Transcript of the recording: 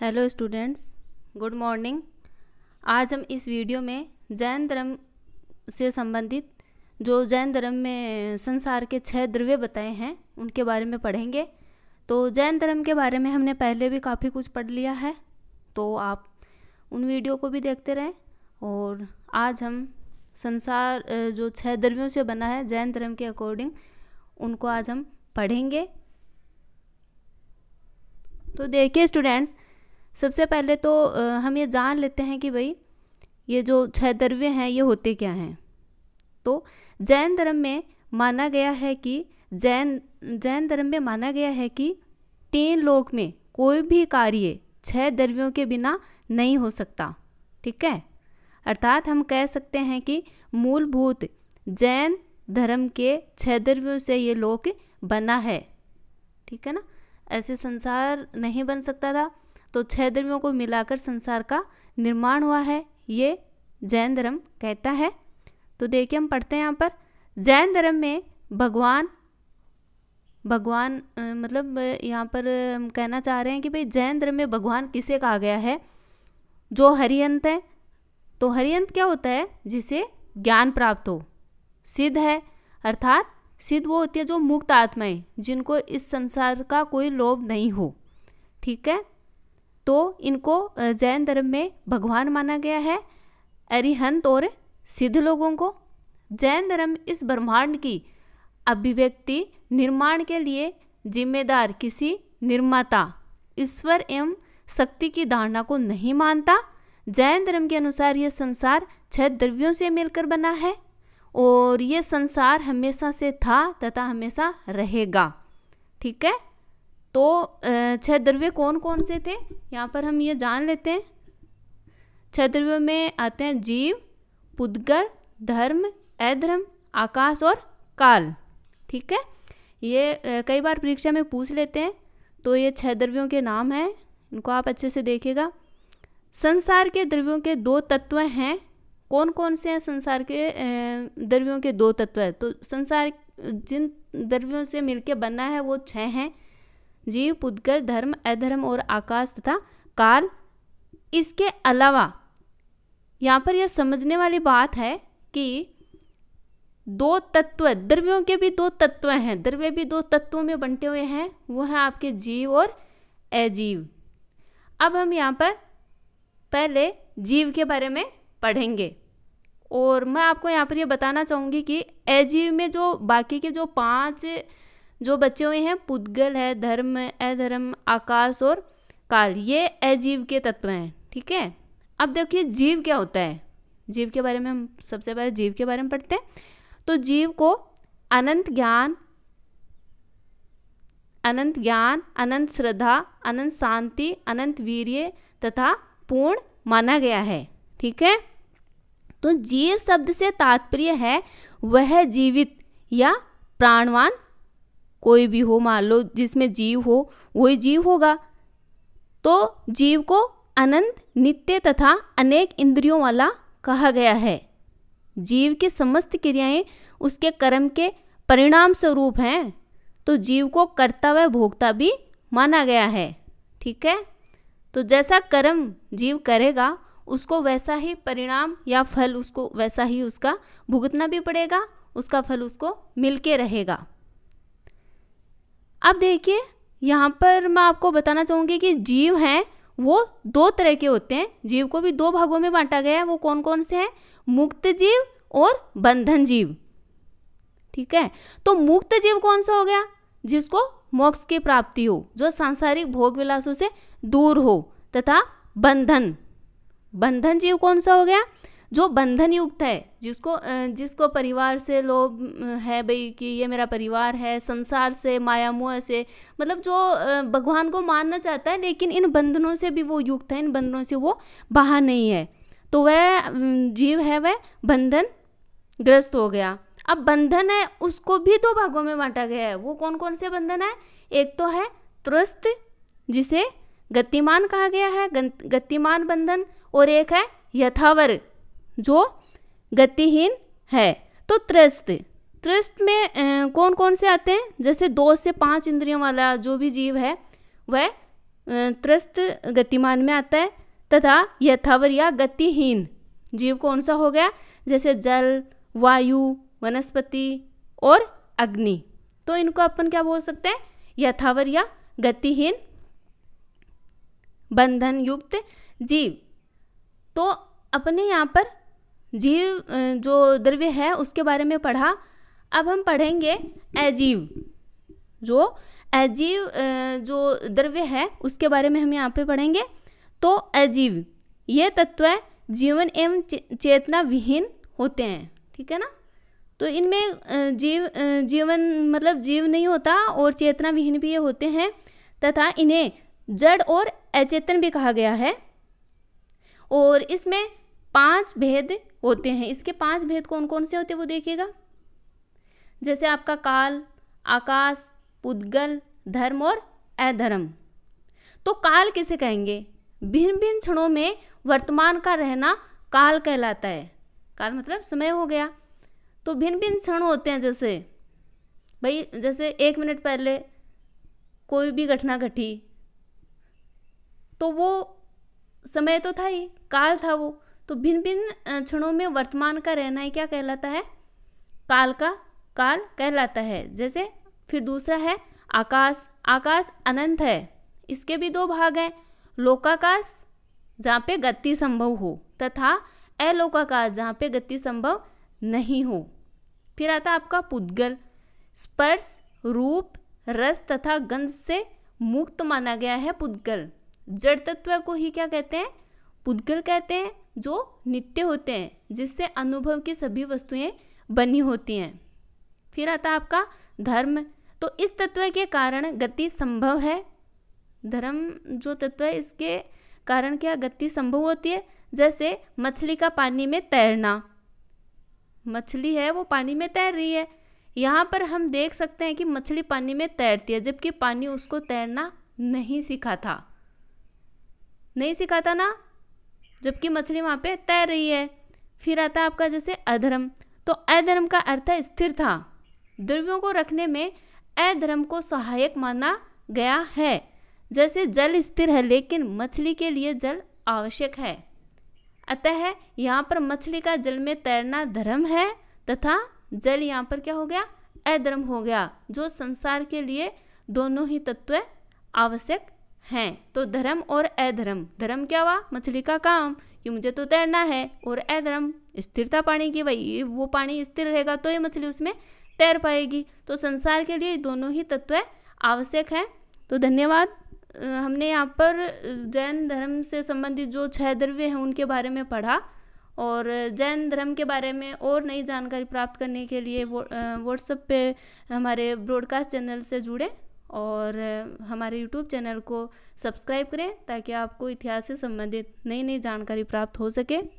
hello students good morning आज हम इस वीडियो में जैन धर्म से संबंधित जो जैन धर्म में संसार के छह द्रव्य बताए हैं उनके बारे में पढ़ेंगे तो जैन धर्म के बारे में हमने पहले भी काफ़ी कुछ पढ़ लिया है तो आप उन वीडियो को भी देखते रहें और आज हम संसार जो छह द्रव्यों से बना है जैन धर्म के अकॉर्डिंग उनको आज हम पढ़ेंगे तो देखिए स्टूडेंट्स सबसे पहले तो हम ये जान लेते हैं कि भाई ये जो छह द्रव्य हैं ये होते क्या हैं तो जैन धर्म में माना गया है कि जैन जैन धर्म में माना गया है कि तीन लोक में कोई भी कार्य छह द्रव्यों के बिना नहीं हो सकता ठीक है अर्थात हम कह सकते हैं कि मूलभूत जैन धर्म के छह द्रव्यों से ये लोक बना है ठीक है ना ऐसे संसार नहीं बन सकता था तो छह धर्मियों को मिलाकर संसार का निर्माण हुआ है ये जैन धर्म कहता है तो देखिए हम पढ़ते हैं यहाँ पर जैन धर्म में भगवान भगवान मतलब यहाँ पर हम कहना चाह रहे हैं कि भाई जैन धर्म में भगवान किसे कहा गया है जो हरियंत है तो हरियंत क्या होता है जिसे ज्ञान प्राप्त हो सिद्ध है अर्थात सिद्ध वो होती है जो मुक्त आत्माएं जिनको इस संसार का कोई लोभ नहीं हो ठीक है तो इनको जैन धर्म में भगवान माना गया है अरिहंत और सिद्ध लोगों को जैन धर्म इस ब्रह्मांड की अभिव्यक्ति निर्माण के लिए जिम्मेदार किसी निर्माता ईश्वर एवं शक्ति की धारणा को नहीं मानता जैन धर्म के अनुसार यह संसार छह द्रव्यों से मिलकर बना है और यह संसार हमेशा से था तथा हमेशा रहेगा ठीक है तो छह द्रव्य कौन कौन से थे यहाँ पर हम ये जान लेते हैं छह द्रव्यों में आते हैं जीव पुद्गल धर्म अधर्म आकाश और काल ठीक है ये कई बार परीक्षा में पूछ लेते हैं तो ये छह द्रव्यों के नाम हैं इनको आप अच्छे से देखिएगा संसार के द्रव्यों के दो तत्व हैं कौन कौन से हैं संसार के द्रव्यों के दो तत्व तो संसार जिन द्रव्यों से मिलके बना है वो छः हैं जीव पुद्गल धर्म अधर्म और आकाश तथा काल इसके अलावा यहाँ पर यह समझने वाली बात है कि दो तत्व द्रव्यों के भी दो तत्व हैं द्रव्य भी दो तत्वों में बंटे हुए हैं वो हैं आपके जीव और अजीव अब हम यहाँ पर पहले जीव के बारे में पढ़ेंगे और मैं आपको यहाँ पर यह बताना चाहूँगी कि अजीव में जो बाकी के जो पांच जो बचे हुए हैं पुद्गल है धर्म अधर्म आकाश और काल ये अजीव के तत्व हैं ठीक है अब देखिए जीव क्या होता है जीव के बारे में हम सबसे पहले जीव के बारे में पढ़ते हैं तो जीव को अनंत ज्ञान अनंत ज्ञान अनंत श्रद्धा अनंत शांति अनंत वीर्य तथा पूर्ण माना गया है ठीक है तो जीव शब्द से तात्पर्य है वह जीवित या प्राणवान कोई भी हो मान लो जिसमें जीव हो वही जीव होगा तो जीव को अनंत नित्य तथा अनेक इंद्रियों वाला कहा गया है जीव की समस्त क्रियाएं उसके कर्म के परिणाम स्वरूप हैं तो जीव को कर्ता व भोक्ता भी माना गया है ठीक है तो जैसा कर्म जीव करेगा उसको वैसा ही परिणाम या फल उसको वैसा ही उसका भुगतना भी पड़ेगा उसका फल उसको मिलके रहेगा अब देखिए यहाँ पर मैं आपको बताना चाहूँगी कि जीव हैं वो दो तरह के होते हैं जीव को भी दो भागों में बांटा गया है वो कौन कौन से हैं मुक्त जीव और बंधन जीव ठीक है तो मुक्त जीव कौन सा हो गया जिसको मोक्ष की प्राप्ति हो जो सांसारिक भोग विलासों से दूर हो तथा बंधन बंधन जीव कौन सा हो गया जो बंधन युक्त है जिसको जिसको परिवार से लोग है भाई कि ये मेरा परिवार है संसार से माया मोह से मतलब जो भगवान को मानना चाहता है लेकिन इन बंधनों से भी वो युक्त है इन बंधनों से वो बाहर नहीं है तो वह जीव है वह बंधन ग्रस्त हो गया अब बंधन है उसको भी दो भागों में बांटा गया है वो कौन कौन से बंधन है एक तो है त्रस्त जिसे गतिमान कहा गया है गतिमान बंधन और एक है यथावर जो गतिहीन है तो त्रस्त त्रस्त में कौन कौन से आते हैं जैसे दो से पाँच इंद्रियों वाला जो भी जीव है वह त्रस्त गतिमान में आता है तथा यथावर या गतिहीन जीव कौन सा हो गया जैसे जल वायु वनस्पति और अग्नि तो इनको अपन क्या बोल सकते हैं यथावर या गतिहीन बंधन युक्त जीव तो अपने यहाँ पर जीव जो द्रव्य है उसके बारे में पढ़ा अब हम पढ़ेंगे अजीव जो अजीव जो द्रव्य है उसके बारे में हम यहाँ पे पढ़ेंगे तो अजीव ये तत्व जीवन एवं चेतना विहीन होते हैं ठीक है ना तो इनमें जीव जीवन मतलब जीव नहीं होता और चेतना विहीन भी ये होते हैं तथा इन्हें जड़ और अचेतन भी कहा गया है और इसमें पांच भेद होते हैं इसके पांच भेद कौन कौन से होते हैं वो देखिएगा जैसे आपका काल आकाश पुद्गल धर्म और अधर्म तो काल किसे कहेंगे भिन्न भिन्न क्षणों में वर्तमान का रहना काल कहलाता है काल मतलब समय हो गया तो भिन्न भिन्न क्षण होते हैं जैसे भाई जैसे एक मिनट पहले कोई भी घटना घटी तो वो समय तो था ही काल था वो तो भिन्न भिन्न क्षणों में वर्तमान का रहना ही क्या कहलाता है काल का काल कहलाता है जैसे फिर दूसरा है आकाश आकाश अनंत है इसके भी दो भाग हैं लोकाकाश जहाँ पे गति संभव हो तथा अलोकाकाश जहाँ पे गति संभव नहीं हो फिर आता आपका पुद्गल स्पर्श रूप रस तथा गंध से मुक्त माना गया है पुद्गल जड़ तत्व को ही क्या कहते हैं पुद्गल कहते हैं जो नित्य होते हैं जिससे अनुभव की सभी वस्तुएं बनी होती हैं फिर आता आपका धर्म तो इस तत्व के कारण गति संभव है धर्म जो तत्व है इसके कारण क्या गति संभव होती है जैसे मछली का पानी में तैरना मछली है वो पानी में तैर रही है यहाँ पर हम देख सकते हैं कि मछली पानी में तैरती है जबकि पानी उसको तैरना नहीं सीखा था नहीं सीखा था ना जबकि मछली वहाँ पे तैर रही है फिर आता है आपका जैसे अधर्म तो अधर्म का अर्थ है स्थिर था द्रव्यों को रखने में अधर्म को सहायक माना गया है जैसे जल स्थिर है लेकिन मछली के लिए जल आवश्यक है अतः यहाँ पर मछली का जल में तैरना धर्म है तथा जल यहाँ पर क्या हो गया अधर्म हो गया जो संसार के लिए दोनों ही तत्व आवश्यक हैं तो धर्म और अधर्म धर्म क्या हुआ मछली का काम कि मुझे तो तैरना है और अधर्म स्थिरता पानी की भाई वो पानी स्थिर रहेगा तो ये मछली उसमें तैर पाएगी तो संसार के लिए दोनों ही तत्व आवश्यक हैं तो धन्यवाद हमने यहाँ पर जैन धर्म से संबंधित जो छह द्रव्य हैं उनके बारे में पढ़ा और जैन धर्म के बारे में और नई जानकारी प्राप्त करने के लिए वो व्हाट्सएप पे हमारे ब्रॉडकास्ट चैनल से जुड़े और हमारे यूट्यूब चैनल को सब्सक्राइब करें ताकि आपको इतिहास से संबंधित नई नई जानकारी प्राप्त हो सके